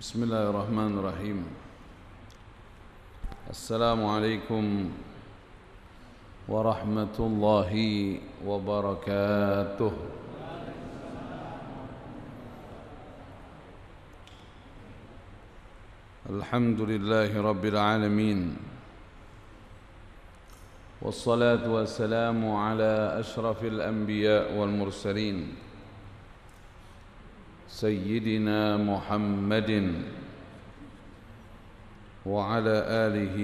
بسم الله الرحمن الرحيم السلام عليكم ورحمة الله وبركاته الحمد لله رب العالمين والصلاة والسلام على أشرف الأنبياء والمرسلين سيدنا محمد وعلى اله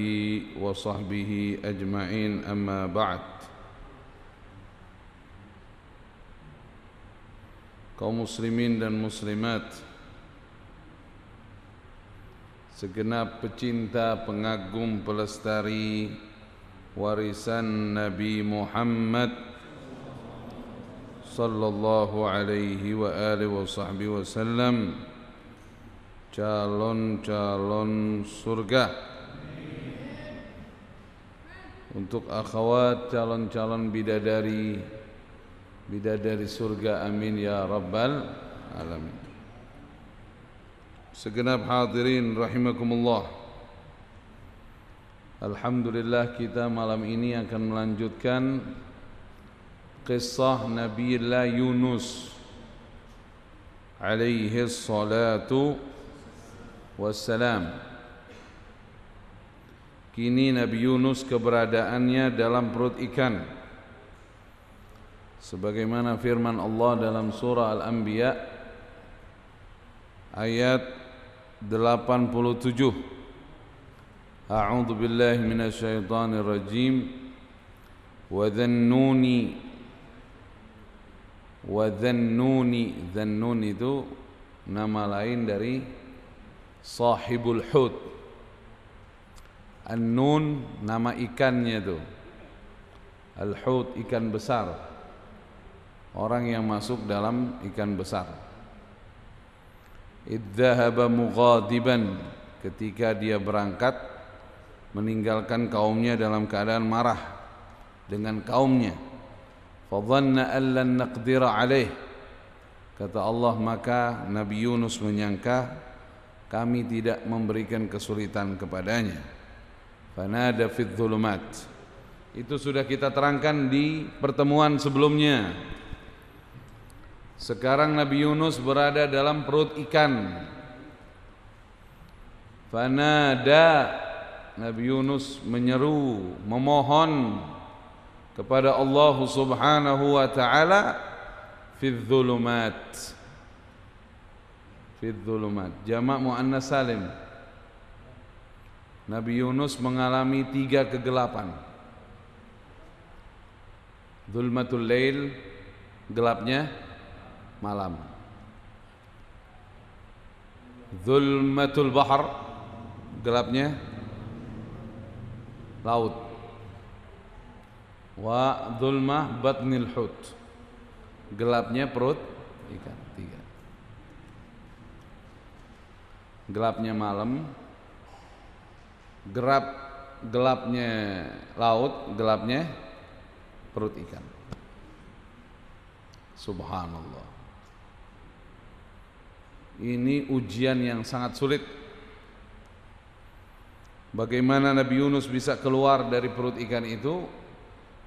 وصحبه اجمعين اما بعد kaum muslimin dan muslimat segenap pecinta pengagum pelestari warisan Nabi Muhammad صلى الله عليه وآله وصحبه وسلم calon-calon surga untuk akhwat calon-calon bidadari bidadari surga amin ya rabbal alamin segenap hadirin rahimakumullah Alhamdulillah kita malam ini akan melanjutkan kisah Nabi La Yunus alaihi salatu wassalam kini Nabi Yunus keberadaannya dalam perut ikan sebagaimana firman Allah dalam surah Al-Anbiya ayat 87 A'udzu billahi minasyaitonir rajim wa dhannuni wa dhannuni dhannun itu nama lain dari sahibul hud an-nun nama ikannya itu al-hud ikan besar orang yang masuk dalam ikan besar idzahaba mughadiban ketika dia berangkat meninggalkan kaumnya dalam keadaan marah dengan kaumnya Fadhanna an lan naqdira alaih. Kata Allah maka Nabi Yunus menyangka kami tidak memberikan kesulitan kepadanya. Fanada fid dhulumat. Itu sudah kita terangkan di pertemuan sebelumnya. Sekarang Nabi Yunus berada dalam perut ikan. Fanada Nabi Yunus menyeru, memohon kepada Allah Subhanahu wa taala fi dzulumat fi dzulumat jamak muannas salim Nabi Yunus mengalami tiga kegelapan Dulmatul lail gelapnya malam Dulmatul bahar gelapnya laut wa dhulmah batnil hut gelapnya perut ikan tiga gelapnya malam gerap gelapnya laut gelapnya perut ikan subhanallah ini ujian yang sangat sulit bagaimana Nabi Yunus bisa keluar dari perut ikan itu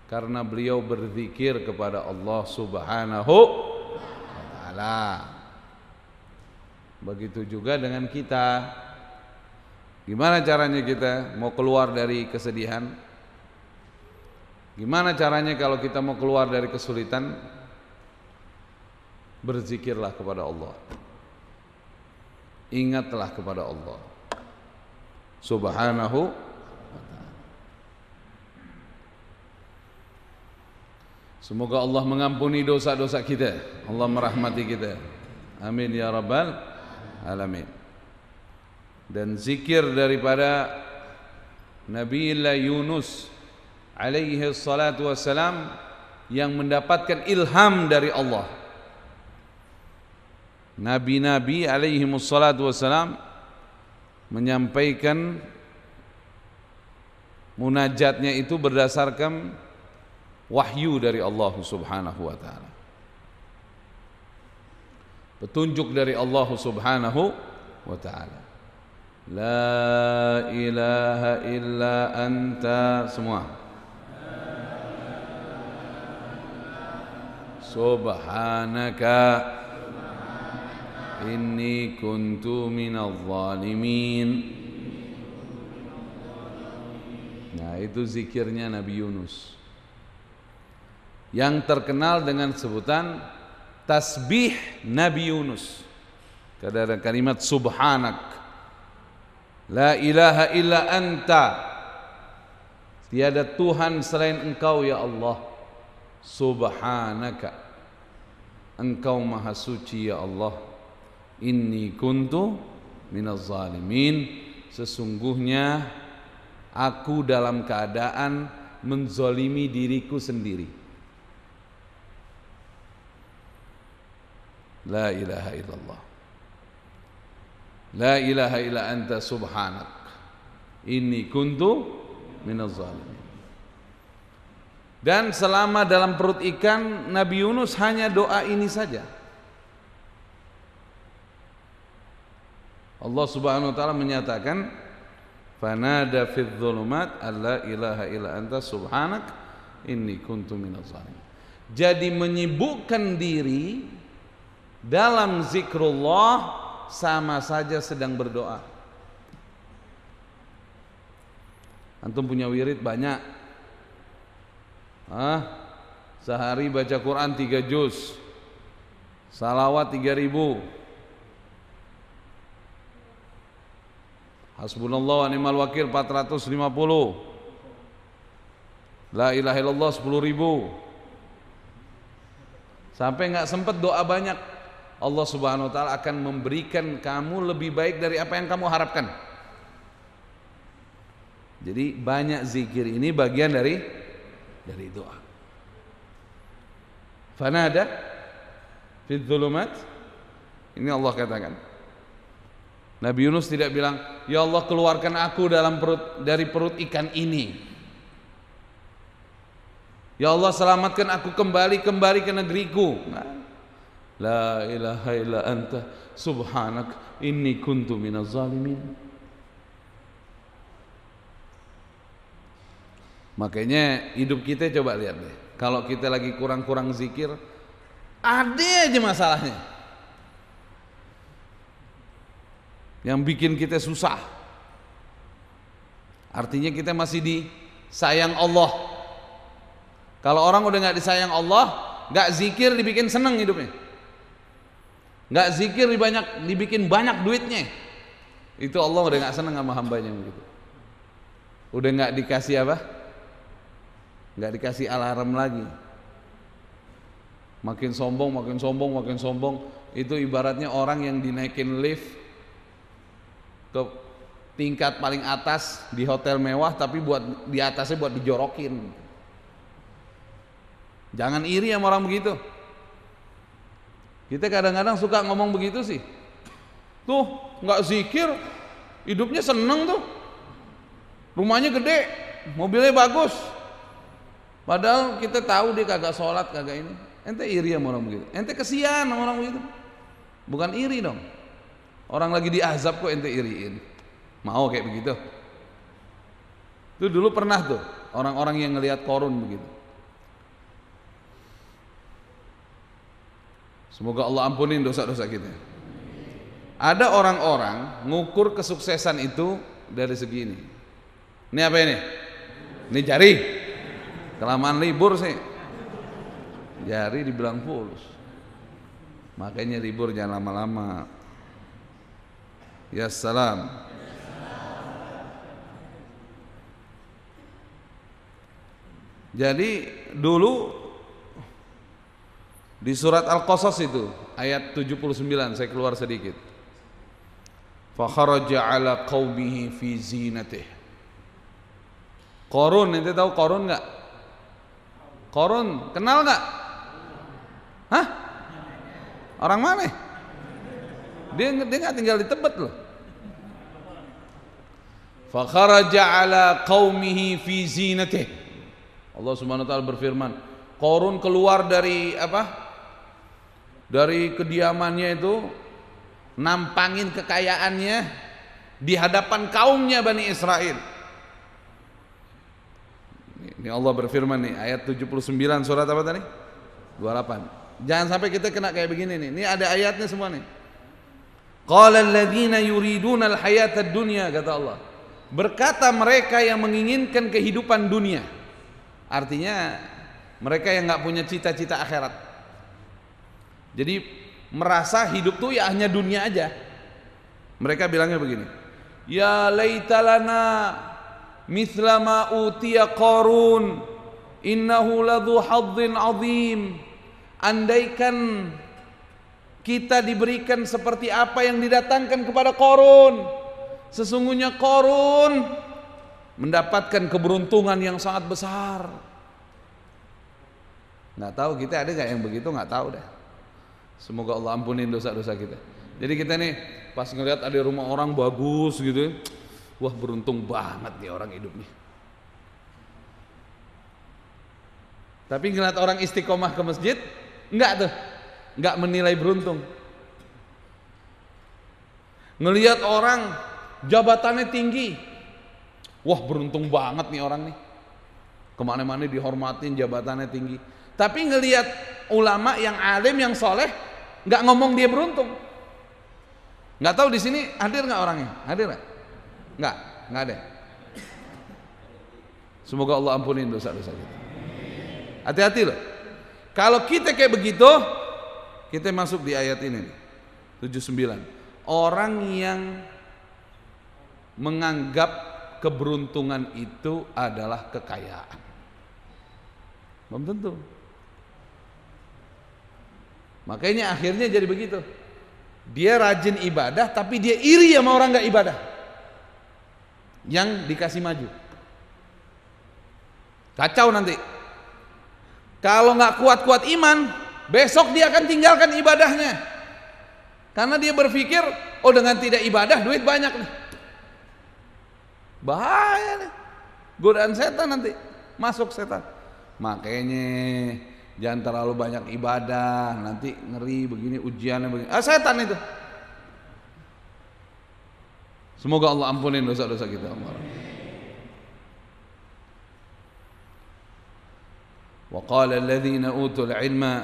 karena beliau berzikir kepada Allah Subhanahu wa taala. Begitu juga dengan kita. Gimana caranya kita mau keluar dari kesedihan? Gimana caranya kalau kita mau keluar dari kesulitan? Berzikirlah kepada Allah. Ingatlah kepada Allah. Subhanahu Semoga Allah mengampuni dosa-dosa kita. Allah merahmati kita. Amin ya rabbal alamin. Dan zikir daripada Nabi Allah Yunus alaihi salatu wassalam yang mendapatkan ilham dari Allah. Nabi-nabi alaihi salatu wassalam menyampaikan munajatnya itu berdasarkan wahyu dari Allah Subhanahu wa taala. Petunjuk dari Allah Subhanahu wa taala. La ilaha illa anta semua. Subhanaka inni kuntu minal zalimin. Nah, itu zikirnya Nabi Yunus yang terkenal dengan sebutan tasbih Nabi Yunus. Kadar kalimat subhanak la ilaha illa anta tiada tuhan selain engkau ya Allah subhanaka engkau maha suci ya Allah inni kuntu minaz zalimin sesungguhnya aku dalam keadaan menzolimi diriku sendiri La ilaha illallah. La ilaha illa anta subhanak. Inni kuntu minaz zalimin. Dan selama dalam perut ikan Nabi Yunus hanya doa ini saja. Allah Subhanahu wa taala menyatakan fanada fid dhulumat alla ilaha illa anta subhanak inni kuntu minaz zalim Jadi menyibukkan diri dalam zikrullah sama saja sedang berdoa. Antum punya wirid banyak. Hah? Sehari baca Quran 3 juz. Salawat 3000. Hasbunallah wa ni'mal wakil 450. La ilaha illallah 10.000. Sampai nggak sempat doa banyak Allah Subhanahu wa taala akan memberikan kamu lebih baik dari apa yang kamu harapkan. Jadi banyak zikir ini bagian dari dari doa. Fanada fi ini Allah katakan. Nabi Yunus tidak bilang, "Ya Allah, keluarkan aku dalam perut dari perut ikan ini." Ya Allah, selamatkan aku kembali kembali ke negeriku. Nah, La ilaha illa anta subhanak inni kuntu من zalimin. Makanya hidup kita coba lihat deh. Kalau kita lagi kurang-kurang zikir, ada aja masalahnya. Yang bikin kita susah. Artinya kita masih disayang Allah. Kalau orang udah nggak disayang Allah, nggak zikir dibikin seneng hidupnya nggak zikir dibanyak dibikin banyak duitnya itu Allah udah nggak seneng sama hambanya begitu udah nggak dikasih apa nggak dikasih alarm lagi makin sombong makin sombong makin sombong itu ibaratnya orang yang dinaikin lift ke tingkat paling atas di hotel mewah tapi buat di atasnya buat dijorokin jangan iri sama orang begitu kita kadang-kadang suka ngomong begitu sih. Tuh, nggak zikir, hidupnya seneng tuh. Rumahnya gede, mobilnya bagus. Padahal kita tahu dia kagak sholat, kagak ini. Ente iri sama orang begitu. Ente kesian sama orang begitu. Bukan iri dong. Orang lagi di azab kok ente iriin. Mau kayak begitu. Itu dulu pernah tuh orang-orang yang ngelihat korun begitu. Semoga Allah ampunin dosa-dosa kita. Ada orang-orang ngukur kesuksesan itu dari segini. ini. Ini apa ini? Ini jari. Kelamaan libur sih. Jari dibilang fulus. Makanya libur jangan lama-lama. Ya salam. Jadi dulu di surat Al-Qasas itu ayat 79 saya keluar sedikit. Fa kharaja ala qaumihi fi zinatih. Qarun, ente tahu Qarun enggak? Qarun, kenal enggak? Hah? Orang mana? Dia dia enggak tinggal di Tebet loh. Fa kharaja ala qaumihi fi zinatih. Allah Subhanahu wa taala berfirman, Qarun keluar dari apa? dari kediamannya itu nampangin kekayaannya di hadapan kaumnya Bani Israel ini Allah berfirman nih ayat 79 surat apa tadi? 28 jangan sampai kita kena kayak begini nih ini ada ayatnya semua nih qala alladhina yuriduna alhayata dunya kata Allah berkata mereka yang menginginkan kehidupan dunia artinya mereka yang nggak punya cita-cita akhirat jadi merasa hidup tuh ya hanya dunia aja. Mereka bilangnya begini. Ya laitalana mithla ma utiya qarun innahu ladhu hadzin azim. Andaikan kita diberikan seperti apa yang didatangkan kepada Korun. Sesungguhnya Korun mendapatkan keberuntungan yang sangat besar. Nggak tahu kita ada nggak yang begitu nggak tahu deh. Semoga Allah ampunin dosa-dosa kita. Jadi kita nih pas ngelihat ada rumah orang bagus gitu, wah beruntung banget nih orang hidup nih. Tapi ngeliat orang istiqomah ke masjid, enggak tuh, enggak menilai beruntung. Ngeliat orang jabatannya tinggi, wah beruntung banget nih orang nih. Kemana-mana dihormatin jabatannya tinggi. Tapi ngeliat ulama yang alim yang soleh, nggak ngomong dia beruntung nggak tahu di sini hadir nggak orangnya hadir nggak nggak nggak ada semoga Allah ampuni dosa-dosa kita hati-hati loh kalau kita kayak begitu kita masuk di ayat ini 79 orang yang menganggap keberuntungan itu adalah kekayaan belum tentu Makanya akhirnya jadi begitu. Dia rajin ibadah tapi dia iri sama orang nggak ibadah. Yang dikasih maju. Kacau nanti. Kalau nggak kuat-kuat iman, besok dia akan tinggalkan ibadahnya. Karena dia berpikir, oh dengan tidak ibadah duit banyak nih. Bahaya nih. Godaan setan nanti masuk setan. Makanya Jangan terlalu banyak ibadah, nanti ngeri begini ujiannya begini. Ah setan itu. Semoga Allah ampunin dosa-dosa kita. Allah. Waqala alladhina utul ilma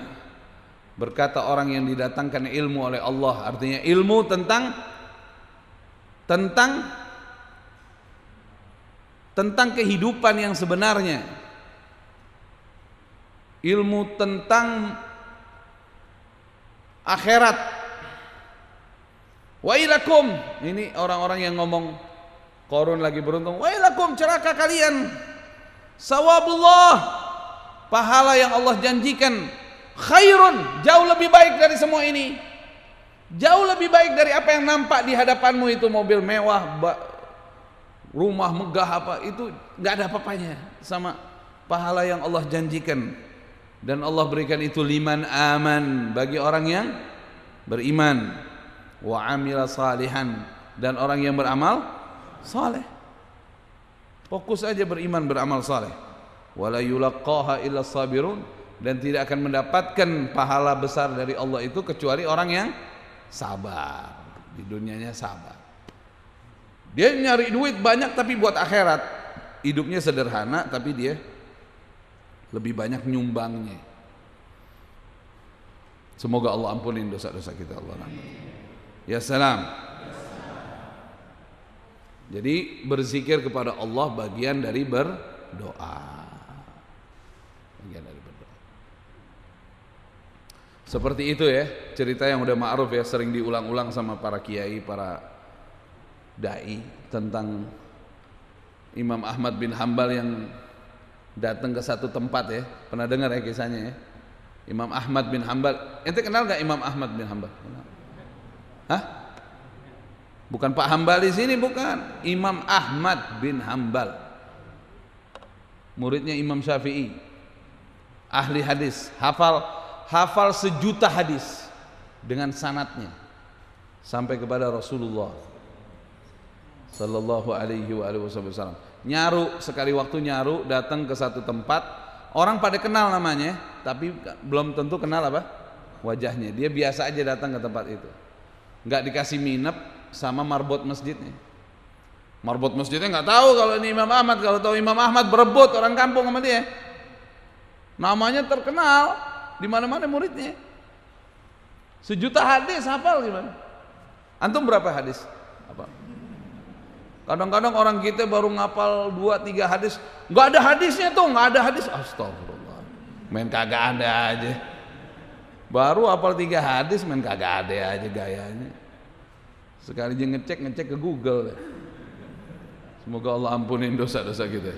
berkata orang yang didatangkan ilmu oleh Allah artinya ilmu tentang tentang tentang kehidupan yang sebenarnya ilmu tentang akhirat. Wailakum. Ini orang-orang yang ngomong korun lagi beruntung. Wailakum ceraka kalian. Sawabullah. Pahala yang Allah janjikan khairun, jauh lebih baik dari semua ini. Jauh lebih baik dari apa yang nampak di hadapanmu itu mobil mewah, rumah megah apa itu nggak ada apa-apanya sama pahala yang Allah janjikan dan Allah berikan itu liman aman bagi orang yang beriman wa amila salihan dan orang yang beramal saleh fokus aja beriman beramal saleh wala yulaqaha illa sabirun dan tidak akan mendapatkan pahala besar dari Allah itu kecuali orang yang sabar di dunianya sabar dia nyari duit banyak tapi buat akhirat hidupnya sederhana tapi dia lebih banyak nyumbangnya. Semoga Allah ampunin dosa-dosa kita Allah. Ya salam. Jadi berzikir kepada Allah bagian dari berdoa. Bagian dari berdoa. Seperti itu ya cerita yang udah ma'ruf ya sering diulang-ulang sama para kiai, para dai tentang Imam Ahmad bin Hambal yang datang ke satu tempat ya pernah dengar ya kisahnya ya Imam Ahmad bin Hambal ente kenal gak Imam Ahmad bin Hambal Hah? bukan Pak Hambal di sini bukan Imam Ahmad bin Hambal muridnya Imam Syafi'i ahli hadis hafal hafal sejuta hadis dengan sanatnya sampai kepada Rasulullah Sallallahu alaihi wa wasallam nyaru sekali waktu nyaru datang ke satu tempat orang pada kenal namanya tapi belum tentu kenal apa wajahnya dia biasa aja datang ke tempat itu nggak dikasih minep sama marbot masjidnya marbot masjidnya nggak tahu kalau ini Imam Ahmad kalau tahu Imam Ahmad berebut orang kampung sama dia namanya terkenal di mana-mana muridnya sejuta hadis hafal gimana antum berapa hadis apa Kadang-kadang orang kita baru ngapal dua tiga hadis, nggak ada hadisnya tuh, nggak ada hadis. Astagfirullah. Main kagak ada aja. Baru apal tiga hadis main kagak ada aja gayanya. Sekali aja ngecek ngecek ke Google. Semoga Allah ampunin dosa-dosa kita.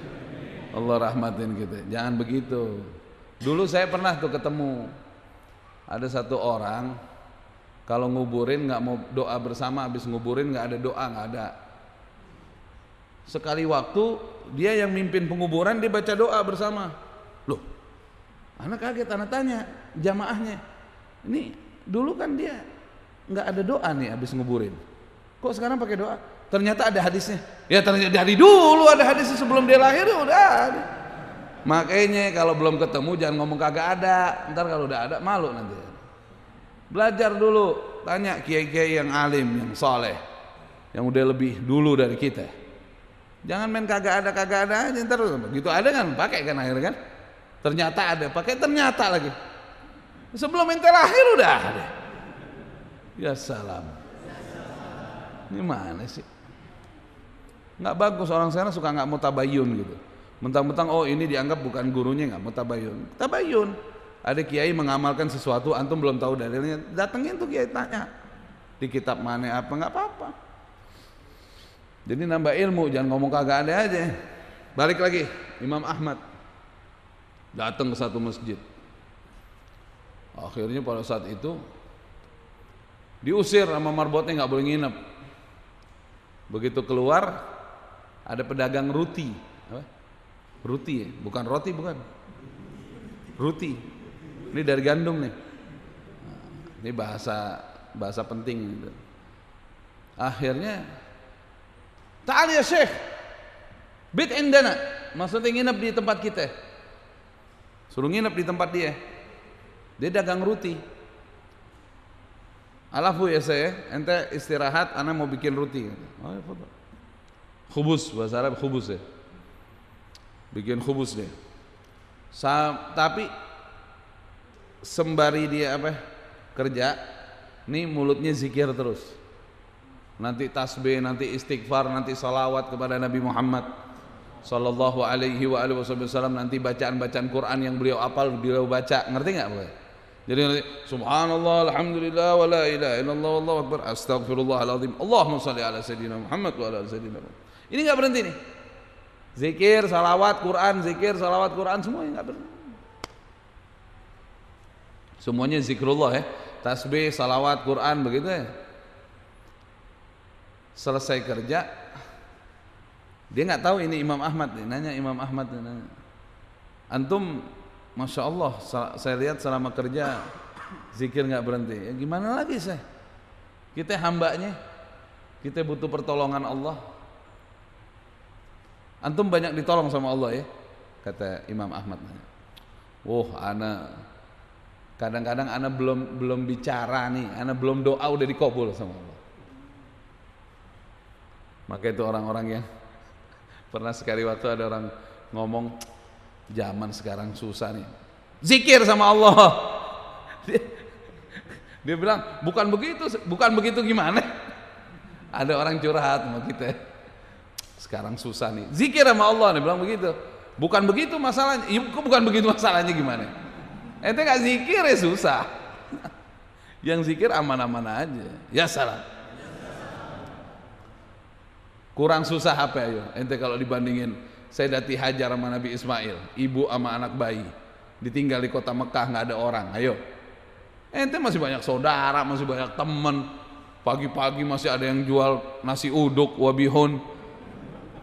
Allah rahmatin kita. Jangan begitu. Dulu saya pernah tuh ketemu ada satu orang kalau nguburin nggak mau doa bersama habis nguburin nggak ada doa nggak ada sekali waktu dia yang mimpin penguburan dia baca doa bersama loh anak kaget anak tanya jamaahnya ini dulu kan dia nggak ada doa nih habis nguburin kok sekarang pakai doa ternyata ada hadisnya ya ternyata dari dulu ada hadisnya sebelum dia lahir udah ada. makanya kalau belum ketemu jangan ngomong kagak ada ntar kalau udah ada malu nanti belajar dulu tanya kiai-kiai yang alim yang soleh yang udah lebih dulu dari kita Jangan main kagak ada kagak ada aja ntar gitu ada kan pakai kan akhirnya kan. Ternyata ada pakai ternyata lagi. Sebelum ente lahir udah ada. Ya salam. Ini mana sih? Nggak bagus orang sana suka nggak mau tabayun gitu. Mentang-mentang oh ini dianggap bukan gurunya nggak mau tabayun. Tabayun. Ada kiai mengamalkan sesuatu antum belum tahu dalilnya. Datengin tuh kiai tanya di kitab mana apa nggak apa-apa. Jadi nambah ilmu, jangan ngomong kagak ada aja. Balik lagi, Imam Ahmad datang ke satu masjid. Akhirnya pada saat itu diusir sama marbotnya nggak boleh nginep. Begitu keluar ada pedagang roti, apa? Ruti ya, bukan roti bukan. roti. Ini dari gandum nih. Ini bahasa bahasa penting. Akhirnya Ta'al ya Syekh. Bid indana. Maksudnya nginep di tempat kita. Suruh nginep di tempat dia. Dia dagang roti. Alafu ya saya, ente istirahat, ana mau bikin roti. Oh, ya, khubus, bahasa Arab khubus ya. Bikin khubus dia. Sa tapi sembari dia apa kerja, nih mulutnya zikir terus nanti tasbih, nanti istighfar, nanti salawat kepada Nabi Muhammad sallallahu alaihi wa alihi wasallam nanti bacaan-bacaan Quran yang beliau hafal beliau baca ngerti nggak boleh jadi nanti subhanallah alhamdulillah wa la ilaha illallah wallahu akbar astagfirullahalazim Allahumma shalli ala sayyidina Muhammad wa ala sayyidina Muhammad ini nggak berhenti nih zikir salawat Quran zikir salawat Quran semuanya nggak berhenti semuanya zikrullah ya tasbih salawat Quran begitu ya selesai kerja dia nggak tahu ini Imam Ahmad nih nanya Imam Ahmad nih, nanya antum masya Allah saya lihat selama kerja zikir nggak berhenti ya, gimana lagi saya kita hambanya kita butuh pertolongan Allah antum banyak ditolong sama Allah ya kata Imam Ahmad wah oh, ana kadang-kadang ana belum belum bicara nih ana belum doa udah dikabul sama Allah maka itu orang-orang yang pernah sekali waktu ada orang ngomong zaman sekarang susah nih. Zikir sama Allah. Dia, dia bilang bukan begitu, bukan begitu gimana? Ada orang curhat sama kita. Sekarang susah nih. Zikir sama Allah nih bilang begitu. Bukan begitu masalahnya. Ya, bukan begitu masalahnya gimana? Ente gak zikir ya susah. Yang zikir aman-aman aja. Ya salah Kurang susah apa ayo ya, ente kalau dibandingin saya dati Hajar sama Nabi Ismail, ibu sama anak bayi, ditinggal di kota Mekah nggak ada orang. Ayo. Ente masih banyak saudara, masih banyak temen Pagi-pagi masih ada yang jual nasi uduk, wabihun.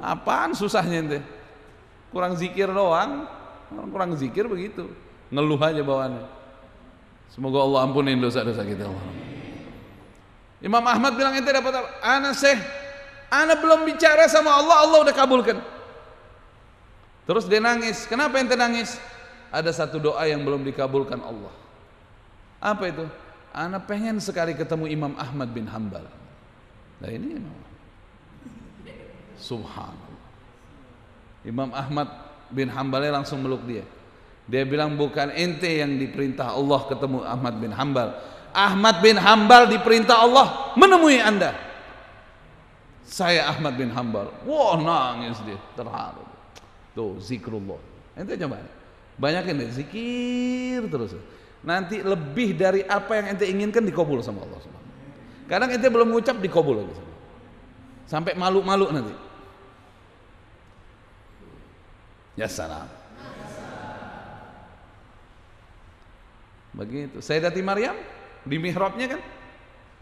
Apaan susahnya ente? Kurang zikir doang. orang Kurang zikir begitu. Ngeluh aja bawaannya. Semoga Allah ampunin dosa-dosa kita. Allah. Imam Ahmad bilang ente dapat apa? Anaseh anda belum bicara sama Allah, Allah udah kabulkan. Terus dia nangis. Kenapa yang nangis? Ada satu doa yang belum dikabulkan Allah. Apa itu? Anak pengen sekali ketemu Imam Ahmad bin Hambal. Nah ini Imam. Subhanallah. Imam Ahmad bin Hambalnya langsung meluk dia. Dia bilang bukan ente yang diperintah Allah ketemu Ahmad bin Hambal. Ahmad bin Hambal diperintah Allah menemui anda. Saya Ahmad bin Hambal. Wah nangis dia terharu. Tuh zikrullah. Ente coba. Banyakin deh zikir terus. Nanti lebih dari apa yang ente inginkan dikabul sama Allah Subhanahu Kadang ente belum ngucap dikabul lagi. Sampai malu-malu nanti. Ya salam. Begitu. Sayyidati Maryam di mihrabnya kan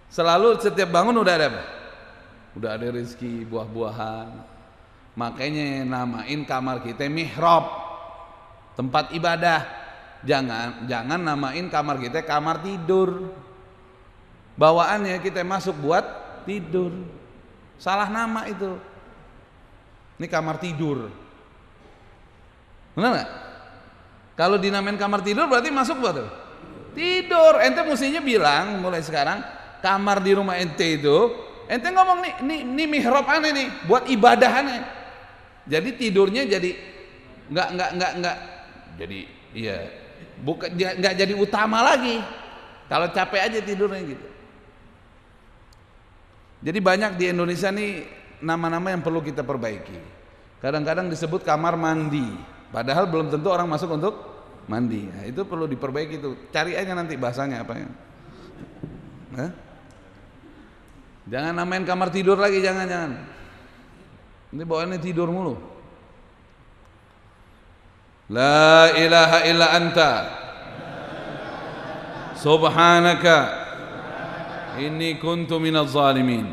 selalu setiap bangun udah ada apa? udah ada rezeki buah-buahan makanya namain kamar kita mihrab tempat ibadah jangan jangan namain kamar kita kamar tidur bawaannya kita masuk buat tidur salah nama itu ini kamar tidur benar nggak kalau dinamain kamar tidur berarti masuk buat tuh tidur ente mestinya bilang mulai sekarang kamar di rumah ente itu Ente ngomong nih, nih, nih mihrab ane nih, buat ibadah ane. Jadi tidurnya jadi nggak nggak nggak nggak jadi iya bukan nggak jadi utama lagi. Kalau capek aja tidurnya gitu. Jadi banyak di Indonesia nih nama-nama yang perlu kita perbaiki. Kadang-kadang disebut kamar mandi, padahal belum tentu orang masuk untuk mandi. Nah, itu perlu diperbaiki tuh. Cari aja nanti bahasanya apa ya. Jangan namain kamar tidur lagi, jangan jangan. Ini bawaannya tidur mulu. La ilaha illa anta. Subhanaka. Inni kuntu minal zalimin.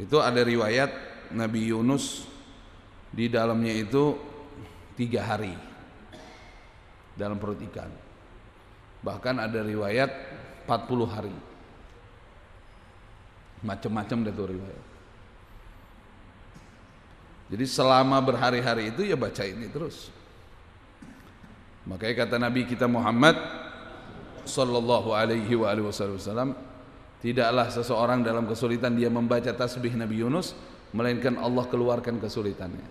Itu ada riwayat Nabi Yunus di dalamnya itu tiga hari dalam perut ikan. Bahkan ada riwayat 40 hari macam-macam deh tuh riwayat jadi selama berhari-hari itu ya baca ini terus makanya kata Nabi kita Muhammad Sallallahu alaihi wa wasallam Tidaklah seseorang dalam kesulitan dia membaca tasbih Nabi Yunus Melainkan Allah keluarkan kesulitannya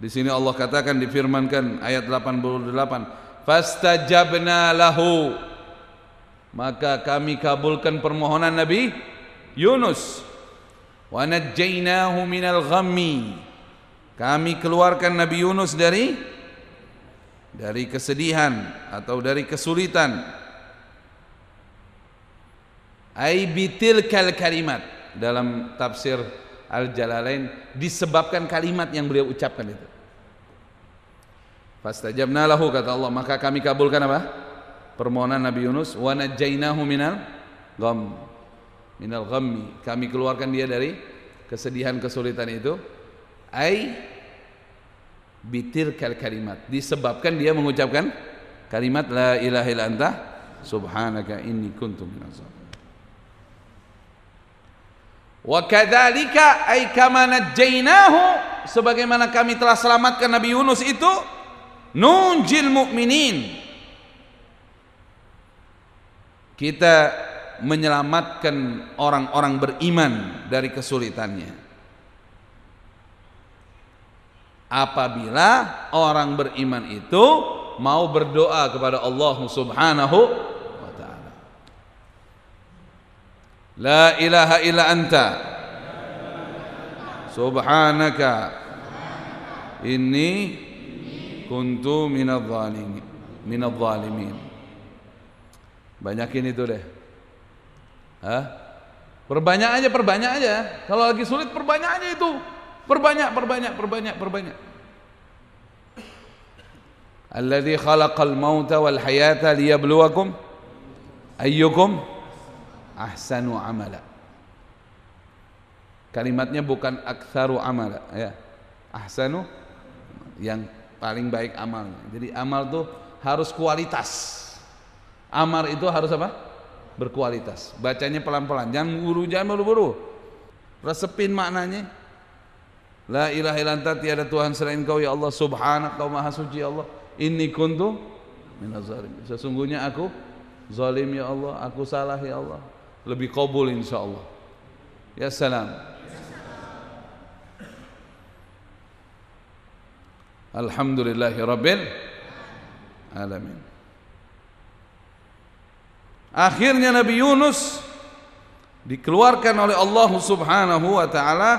Di sini Allah katakan difirmankan ayat 88 Fastajabna lahu maka kami kabulkan permohonan Nabi Yunus wa najjaynahu minal ghammi kami keluarkan Nabi Yunus dari dari kesedihan atau dari kesulitan Aibitil kal kalimat dalam tafsir Al-Jalalain disebabkan kalimat yang beliau ucapkan itu. Fastajabna lahu kata Allah, maka kami kabulkan apa? permohonan Nabi Yunus wanajainahu minal gham minal ghammi kami keluarkan dia dari kesedihan kesulitan itu ai bitir kal kalimat disebabkan dia mengucapkan kalimat la ilaha illa anta subhanaka inni kuntu minaz wa kadzalika ay kama najainahu sebagaimana kami telah selamatkan Nabi Yunus itu nunjil mukminin kita menyelamatkan orang-orang beriman dari kesulitannya apabila orang beriman itu mau berdoa kepada Allah Subhanahu wa taala la ilaha illa anta subhanaka ini kuntu minadh zalimin Banyakin itu deh. Hah? Perbanyak aja, perbanyak aja. Kalau lagi sulit perbanyak aja itu. Perbanyak, perbanyak, perbanyak, perbanyak. Alladhi khalaqal mauta wal hayata liyabluwakum ayyukum ahsanu amala. Kalimatnya bukan aksaru amala ya. Ahsanu yang paling baik amalnya. Jadi amal tuh harus kualitas. Amar itu harus apa? Berkualitas. Bacanya pelan-pelan. Jangan buru, jangan buru-buru. Resepin maknanya. La ilaha illanta tiada Tuhan selain Kau ya Allah. Subhanak Kau Maha Suci ya Allah. Ini kuntu Minazalim. Sesungguhnya aku zalim ya Allah, aku salah ya Allah. Lebih kabul insya Allah. Ya salam. Alhamdulillahi Rabbil Alamin Akhirnya Nabi Yunus dikeluarkan oleh Allah Subhanahu wa taala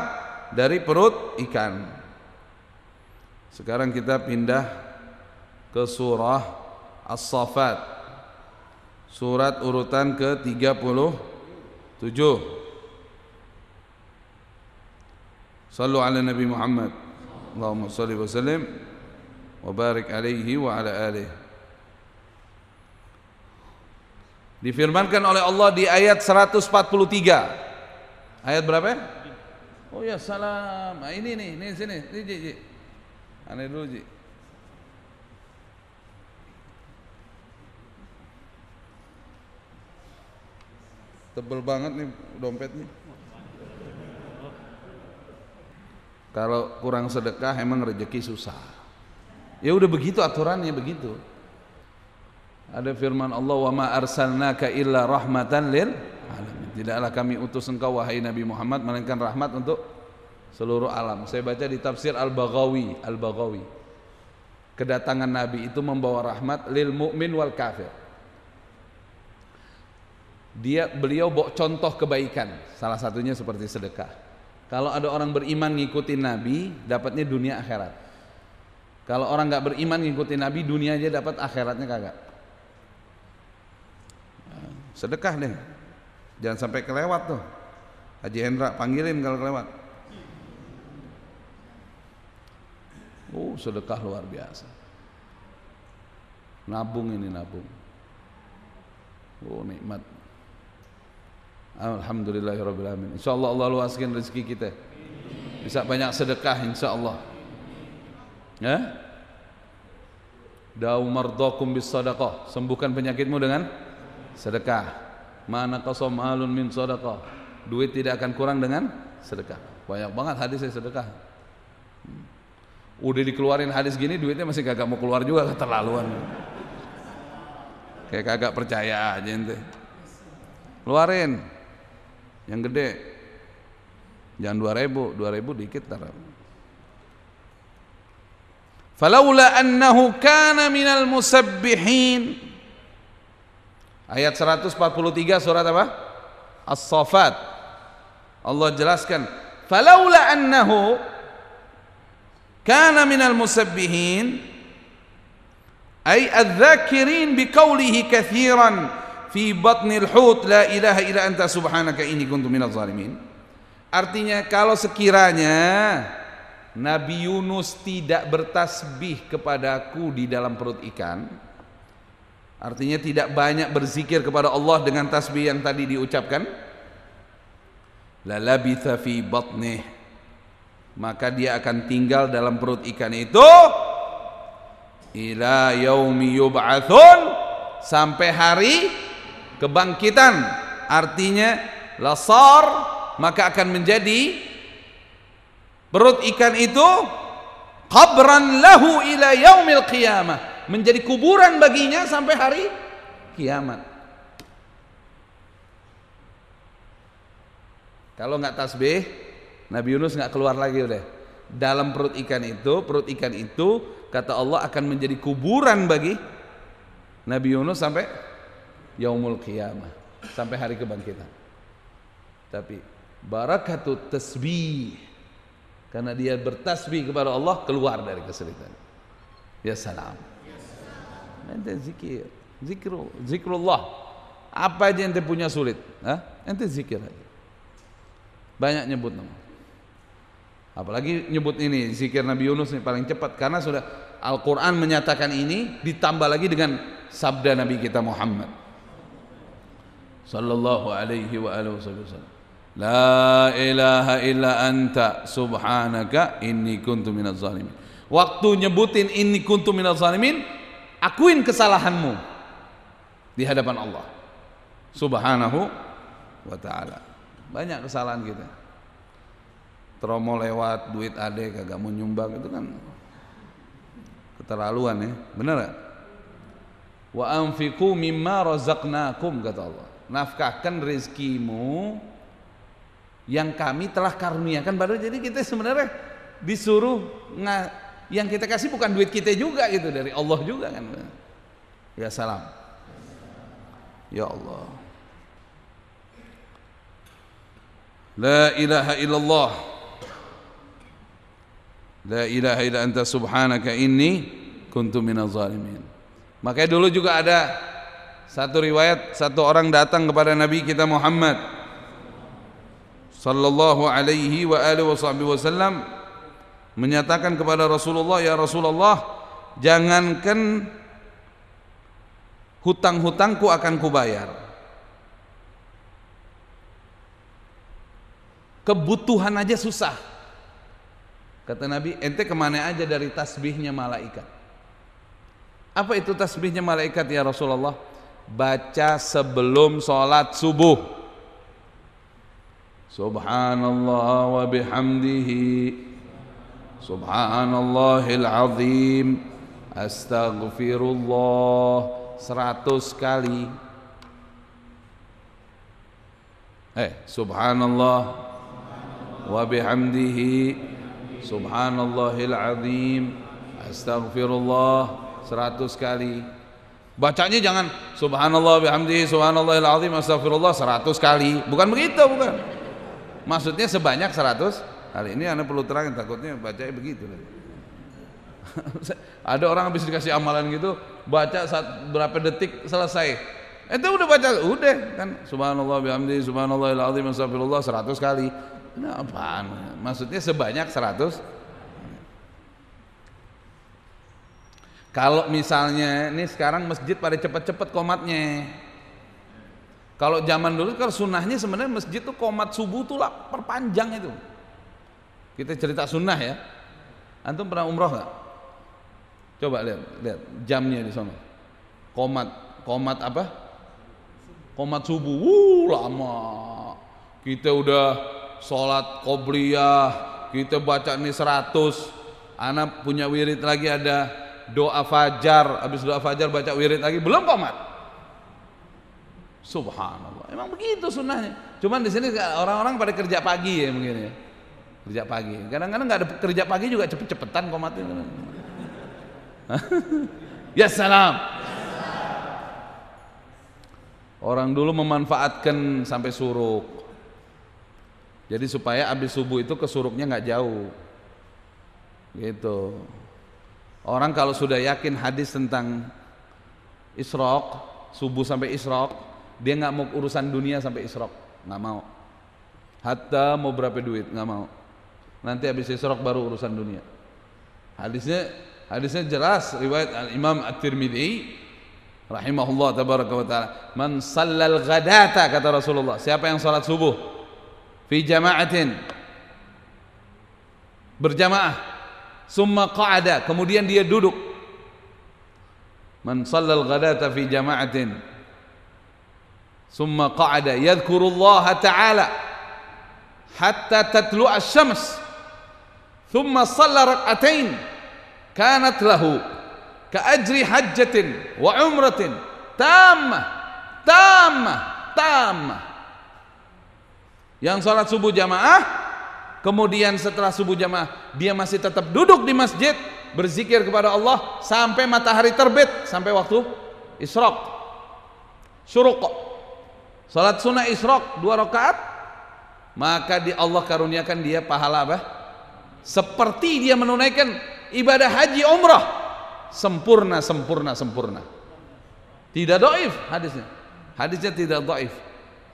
dari perut ikan. Sekarang kita pindah ke surah As-Saffat. Surat urutan ke-37. Sallu ala Nabi Muhammad. Allahumma salli wa sallim wa barik alaihi wa ala alihi. Difirmankan oleh Allah di ayat 143. Ayat berapa ya? Oh ya salam. Nah, ini nih, ini sini. Ini Ji, Ji. Aneh dulu Ji. Tebel banget nih dompet nih. Kalau kurang sedekah emang rezeki susah. Ya udah begitu aturannya begitu. Ada firman Allah wa ma arsalnaka illa rahmatan lil alamin. Tidaklah kami utus engkau wahai Nabi Muhammad melainkan rahmat untuk seluruh alam. Saya baca di tafsir Al-Baghawi, Al-Baghawi. Kedatangan Nabi itu membawa rahmat lil mukmin wal kafir. Dia beliau bawa contoh kebaikan, salah satunya seperti sedekah. Kalau ada orang beriman ngikutin Nabi, dapatnya dunia akhirat. Kalau orang nggak beriman ngikutin Nabi, dunia aja dapat, akhiratnya kagak. Sedekah deh. Jangan sampai kelewat tuh. Haji Hendra panggilin kalau kelewat. Oh, sedekah luar biasa. Nabung ini nabung. Oh, nikmat. Alhamdulillahirrahmanirrahim Insya Insyaallah Allah luaskan rezeki kita. Bisa banyak sedekah Insya Allah. Ya? Eh? Da'u mardakum bis Sembuhkan penyakitmu dengan sedekah. Mana kosong alun min sodakoh. Duit tidak akan kurang dengan sedekah. Banyak banget hadisnya sedekah. Hmm. Udah dikeluarin hadis gini duitnya masih kagak mau keluar juga keterlaluan. Kayak kagak percaya aja ente. Keluarin yang gede. Jangan 2000, 2000 dikit tar. Falaula annahu kana minal musabbihin Ayat 143 surat apa? As-Saffat. Allah jelaskan, "Falaula annahu kana minal musabbihin" أي الذاكرين بقوله كثيرا في بطن الحوت لا إله إلا أنت anta subhanaka inni kuntu minadz zalimin. Artinya kalau sekiranya Nabi Yunus tidak bertasbih kepadaku di dalam perut ikan, Artinya tidak banyak berzikir kepada Allah dengan tasbih yang tadi diucapkan. Lalabitha fi batnih. Maka dia akan tinggal dalam perut ikan itu ila yaumi yub'atsun sampai hari kebangkitan. Artinya lasar maka akan menjadi perut ikan itu qabran lahu ila yaumil qiyamah menjadi kuburan baginya sampai hari kiamat kalau nggak tasbih Nabi Yunus nggak keluar lagi udah dalam perut ikan itu perut ikan itu kata Allah akan menjadi kuburan bagi Nabi Yunus sampai yaumul Kiamat, sampai hari kebangkitan tapi barakatu tasbih karena dia bertasbih kepada Allah keluar dari kesulitan ya salam ente zikir zikru zikrullah apa aja ente punya sulit Hah? ente zikir aja banyak nyebut nama apalagi nyebut ini zikir Nabi Yunus ini paling cepat karena sudah Al-Quran menyatakan ini ditambah lagi dengan sabda Nabi kita Muhammad sallallahu alaihi wa alihi wasallam la ilaha illa anta subhanaka inni kuntu minaz zalimin waktu nyebutin inni kuntu minaz zalimin akuin kesalahanmu di hadapan Allah subhanahu wa ta'ala banyak kesalahan kita Tromo lewat duit adek kagak mau nyumbang itu kan keterlaluan ya bener gak? wa anfiku mimma razaqnakum kata Allah nafkahkan rezekimu yang kami telah karuniakan padahal jadi kita sebenarnya disuruh yang kita kasih bukan duit kita juga gitu dari Allah juga kan ya salam ya Allah la ilaha illallah la ilaha illa anta subhanaka inni kuntu minaz zalimin makanya dulu juga ada satu riwayat satu orang datang kepada Nabi kita Muhammad sallallahu alaihi wa alihi wasallam menyatakan kepada Rasulullah ya Rasulullah jangankan hutang-hutangku akan kubayar kebutuhan aja susah kata Nabi ente kemana aja dari tasbihnya malaikat apa itu tasbihnya malaikat ya Rasulullah baca sebelum sholat subuh subhanallah wa bihamdihi Subhanallahil azim Astagfirullah seratus kali Eh subhanallah Wa bihamdihi Subhanallahil azim Astagfirullah seratus kali Bacanya jangan Subhanallah bihamdihi Subhanallahil azim Astagfirullah seratus kali Bukan begitu bukan Maksudnya sebanyak seratus Hal ini anda perlu terangkan takutnya ya begitu. Ada orang habis dikasih amalan gitu baca saat berapa detik selesai. Itu udah baca, udah kan subhanallah bihamdi subhanallah alazim astagfirullah 100 kali. Nah, apaan? Maksudnya sebanyak 100 Kalau misalnya ini sekarang masjid pada cepat-cepat komatnya. Kalau zaman dulu kan sunnahnya sebenarnya masjid tuh komat subuh tuh lah perpanjang itu. Kita cerita sunnah ya. Antum pernah umroh nggak? Coba lihat, lihat jamnya di sana. Komat, komat apa? Komat subuh. Wuh, lama. Kita udah sholat qobliyah, kita baca nih 100. Anak punya wirid lagi ada doa fajar, habis doa fajar baca wirid lagi belum komat. Subhanallah. Emang begitu sunnahnya. Cuman di sini orang-orang pada kerja pagi ya mungkin ya kerja pagi kadang-kadang nggak -kadang ada kerja pagi juga cepet-cepetan kok mati. ya salam orang dulu memanfaatkan sampai suruk jadi supaya habis subuh itu ke suruknya nggak jauh gitu orang kalau sudah yakin hadis tentang isrok subuh sampai isrok dia nggak mau urusan dunia sampai isrok nggak mau hatta mau berapa duit nggak mau nanti habis isrok baru urusan dunia. Hadisnya hadisnya jelas riwayat Al Imam At-Tirmidzi rahimahullah tabaraka wa taala man sallal ghadata kata Rasulullah siapa yang salat subuh fi jama'atin berjamaah summa qa'ada kemudian dia duduk man sallal ghadata fi jama'atin summa qa'ada yadhkurullaha ta'ala hatta tatlu'a asy-syams ثم صلى ركعتين كانت له كأجر حجة وعمرة تامة تامة تامة yang salat subuh jamaah kemudian setelah subuh jamaah dia masih tetap duduk di masjid berzikir kepada Allah sampai matahari terbit sampai waktu isyraq syuruq salat sunnah isyraq dua rakaat maka di Allah karuniakan dia pahala apa seperti dia menunaikan ibadah haji umrah sempurna sempurna sempurna tidak doif hadisnya hadisnya tidak doif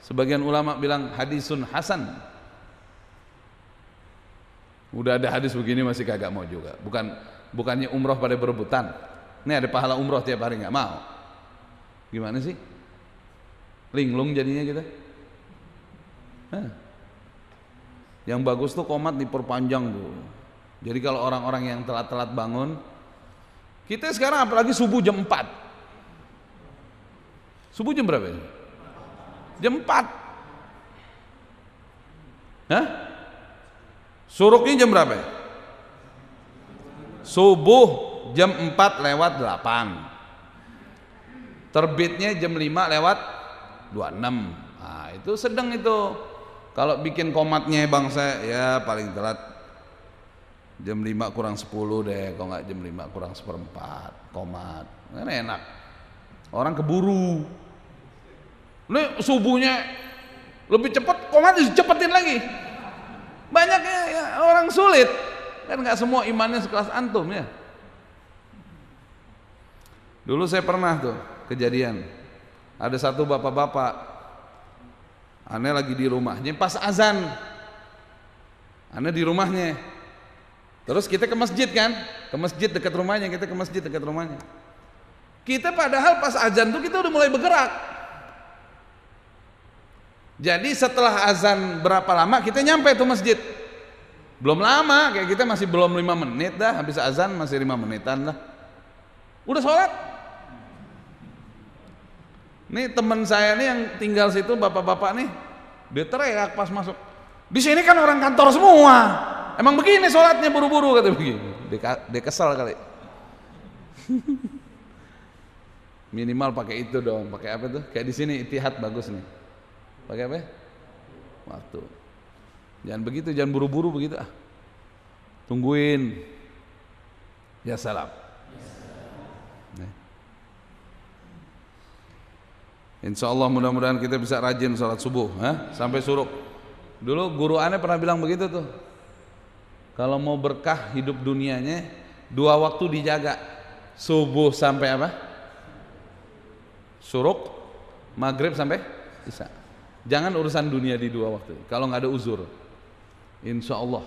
sebagian ulama bilang hadisun hasan udah ada hadis begini masih kagak mau juga bukan bukannya umroh pada berebutan ini ada pahala umroh tiap hari nggak mau gimana sih linglung jadinya kita Hah. Yang bagus tuh komat diperpanjang tuh. Jadi kalau orang-orang yang telat-telat bangun, kita sekarang apalagi subuh jam 4. Subuh jam berapa ya? Jam 4. Hah? Suruknya jam berapa? Ya? Subuh jam 4 lewat 8. Terbitnya jam 5 lewat 26. Nah, itu sedang itu kalau bikin komatnya bang saya ya paling telat jam 5 kurang 10 deh, kalau nggak jam 5 kurang seperempat komat. Kan enak. Orang keburu. Ini subuhnya lebih cepat komat cepetin lagi. Banyak ya, ya orang sulit. Kan nggak semua imannya sekelas antum ya. Dulu saya pernah tuh kejadian. Ada satu bapak-bapak Aneh lagi di rumahnya pas azan. Aneh di rumahnya. Terus kita ke masjid kan? Ke masjid dekat rumahnya, kita ke masjid dekat rumahnya. Kita padahal pas azan tuh kita udah mulai bergerak. Jadi setelah azan berapa lama kita nyampe tuh masjid? Belum lama, kayak kita masih belum lima menit dah, habis azan masih lima menitan lah. Udah sholat, Nih teman saya nih yang tinggal situ bapak-bapak nih, dia teriak pas masuk. Di sini kan orang kantor semua. Emang begini sholatnya buru-buru kata begini. Dia, dia kesal kali. Minimal pakai itu dong, pakai apa tuh? Kayak di sini itihad bagus nih. Pakai apa? Ya? Waktu. Jangan begitu, jangan buru-buru begitu ah. Tungguin. Ya salam. Insya Allah mudah-mudahan kita bisa rajin sholat subuh ha? sampai suruh. Dulu guru aneh pernah bilang begitu tuh. Kalau mau berkah hidup dunianya dua waktu dijaga subuh sampai apa? Suruk, maghrib sampai isya. Jangan urusan dunia di dua waktu. Kalau nggak ada uzur, insya Allah.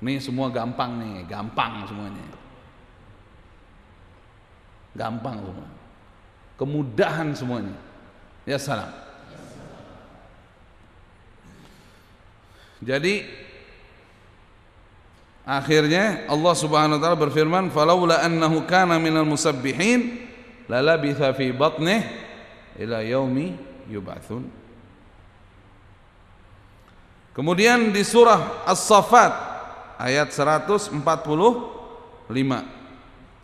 Ini semua gampang nih, gampang semuanya. Gampang semua kemudahan semuanya ya salam jadi akhirnya Allah Subhanahu wa taala berfirman falaula annahu kana minal musabbihin lalabitha fi batnih ila yaumi yub'atsun kemudian di surah as-saffat ayat 145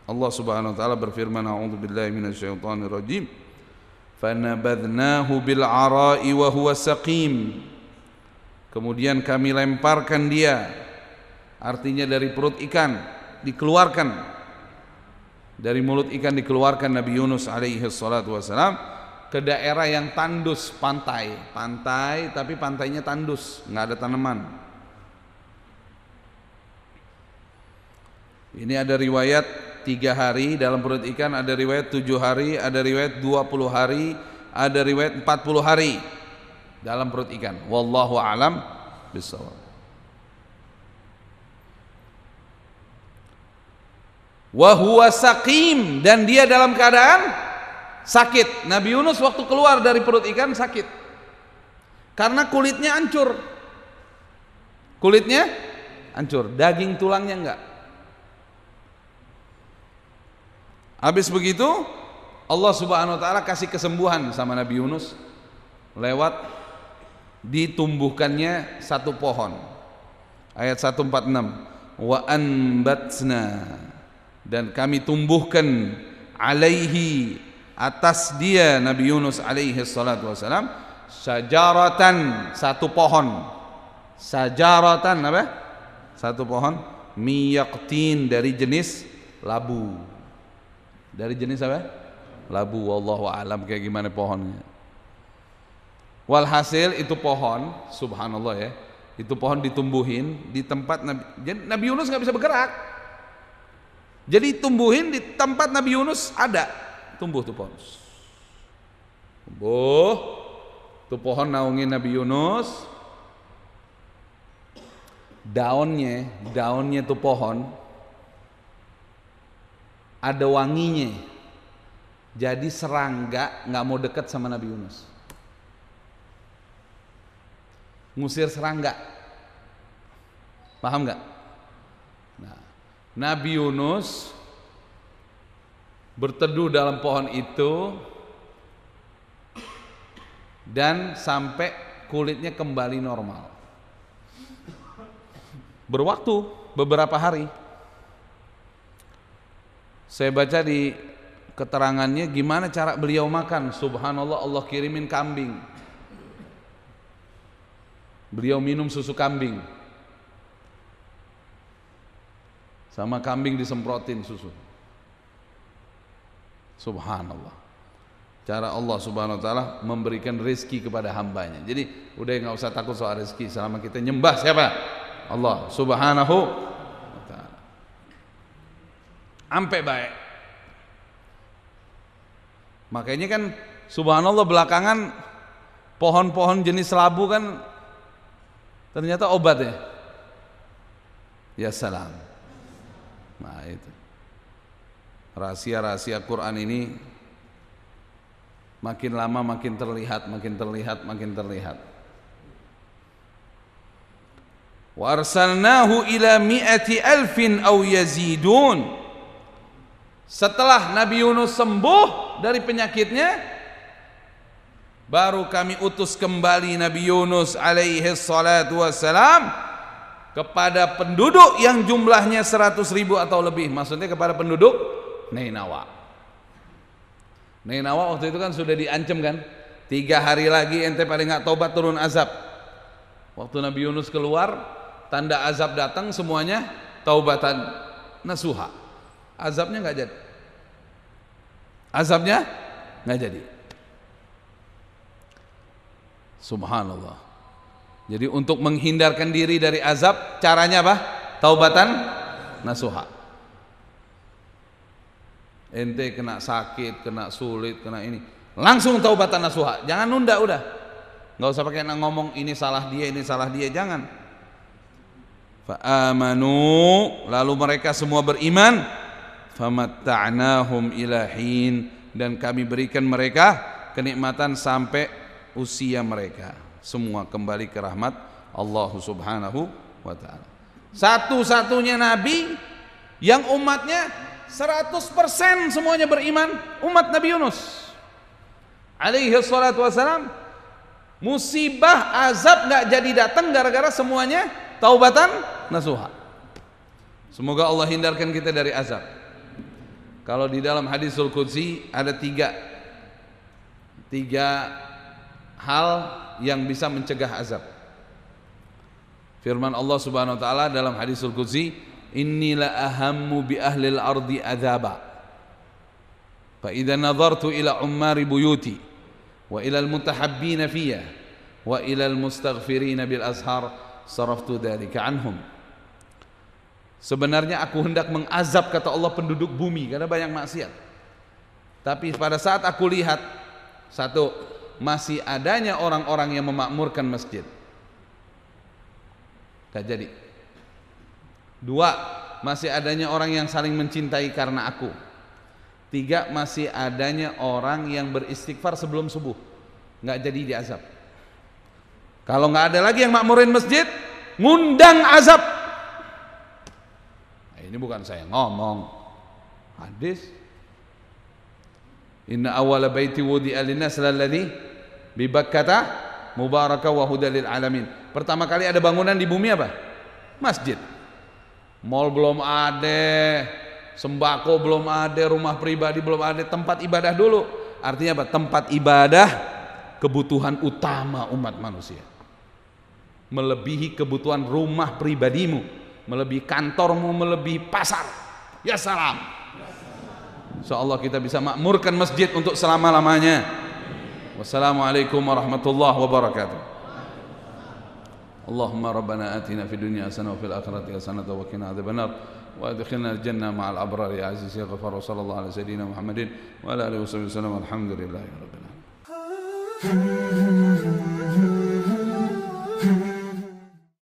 Allah Subhanahu wa taala berfirman minasyaitonir rajim fanabadnahu bil ara'i wa huwa saqim kemudian kami lemparkan dia artinya dari perut ikan dikeluarkan dari mulut ikan dikeluarkan Nabi Yunus alaihi salatu wasalam ke daerah yang tandus pantai pantai tapi pantainya tandus nggak ada tanaman ini ada riwayat tiga hari dalam perut ikan ada riwayat tujuh hari ada riwayat dua puluh hari ada riwayat empat puluh hari dalam perut ikan wallahu alam bisawab huwa sakim dan dia dalam keadaan sakit. Nabi Yunus waktu keluar dari perut ikan sakit karena kulitnya hancur. Kulitnya hancur, daging tulangnya enggak. Habis begitu Allah Subhanahu wa taala kasih kesembuhan sama Nabi Yunus lewat ditumbuhkannya satu pohon. Ayat 146. Wa anbatna dan kami tumbuhkan alaihi atas dia Nabi Yunus alaihi salatu wasalam sajaratan satu pohon. Sajaratan apa? Satu pohon miyaqtin dari jenis labu dari jenis apa? Labu wallahu alam kayak gimana pohonnya. Walhasil itu pohon, subhanallah ya. Itu pohon ditumbuhin di tempat Nabi, jadi Nabi Yunus nggak bisa bergerak. Jadi tumbuhin di tempat Nabi Yunus ada tumbuh tuh pohon. Tumbuh tuh pohon naungin Nabi Yunus. Daunnya, daunnya tuh pohon ada wanginya. Jadi serangga nggak mau dekat sama Nabi Yunus. Ngusir serangga. Paham nggak? Nah, Nabi Yunus berteduh dalam pohon itu dan sampai kulitnya kembali normal. Berwaktu beberapa hari saya baca di keterangannya gimana cara beliau makan. Subhanallah Allah kirimin kambing. Beliau minum susu kambing. Sama kambing disemprotin susu. Subhanallah. Cara Allah Subhanahu wa taala memberikan rezeki kepada hambanya. Jadi udah nggak usah takut soal rezeki selama kita nyembah siapa? Allah Subhanahu ampe baik makanya kan subhanallah belakangan pohon-pohon jenis labu kan ternyata obat ya ya salam nah itu rahasia-rahasia Quran ini makin lama makin terlihat makin terlihat makin terlihat wa arsalnahu ila mi'ati alfin aw yazidun setelah Nabi Yunus sembuh dari penyakitnya, baru kami utus kembali Nabi Yunus alaihi salatu wassalam kepada penduduk yang jumlahnya 100 ribu atau lebih. Maksudnya kepada penduduk Nainawa. Nainawa waktu itu kan sudah diancam kan? Tiga hari lagi ente paling nggak tobat turun azab. Waktu Nabi Yunus keluar, tanda azab datang semuanya taubatan nasuha azabnya nggak jadi azabnya nggak jadi subhanallah jadi untuk menghindarkan diri dari azab caranya apa taubatan nasuha ente kena sakit kena sulit kena ini langsung taubatan nasuha jangan nunda udah nggak usah pakai ngomong ini salah dia ini salah dia jangan Fa'amanu lalu mereka semua beriman famatta'nahum ila hin dan kami berikan mereka kenikmatan sampai usia mereka semua kembali ke rahmat Allah Subhanahu wa taala. Satu-satunya nabi yang umatnya 100% semuanya beriman, umat Nabi Yunus alaihi salatu wasalam musibah azab nggak jadi datang gara-gara semuanya taubatan nasuha. Semoga Allah hindarkan kita dari azab. Kalau di dalam hadisul Qudsi ada tiga tiga hal yang bisa mencegah azab. Firman Allah Subhanahu wa taala dalam hadisul Qudsi, "Inni la ahammu bi ahlil ardi azaba. Fa idha nadartu ila ummari buyuti wa ila al mutahabbina fiyya wa ila al mustaghfirina bil azhar saraftu dhalika anhum. Sebenarnya aku hendak mengazab kata Allah penduduk bumi karena banyak maksiat. Tapi pada saat aku lihat satu masih adanya orang-orang yang memakmurkan masjid. Tak jadi. Dua, masih adanya orang yang saling mencintai karena aku. Tiga, masih adanya orang yang beristighfar sebelum subuh. Nggak jadi diazab. Kalau nggak ada lagi yang makmurin masjid, ngundang azab ini bukan saya ngomong. Hadis. Inna awal baiti wudi linnas lalladhi bi kata mubaraka wa hudalil alamin. Pertama kali ada bangunan di bumi apa? Masjid. Mall belum ada, sembako belum ada, rumah pribadi belum ada, tempat ibadah dulu. Artinya apa? Tempat ibadah kebutuhan utama umat manusia. Melebihi kebutuhan rumah pribadimu. melebihi kantormu, melebihi pasar. Ya salam. Insyaallah kita bisa makmurkan masjid untuk selama-lamanya. Wassalamualaikum warahmatullahi wabarakatuh. Allahumma rabbana atina fid dunya hasanah wa fil akhirati hasanah wa qina adzabannar wa adkhilna al-jannah ma'al abrar ya aziz ya ghafar wa sallallahu ala sayidina Muhammadin wa ala alihi wa sallam alhamdulillahirabbil alamin.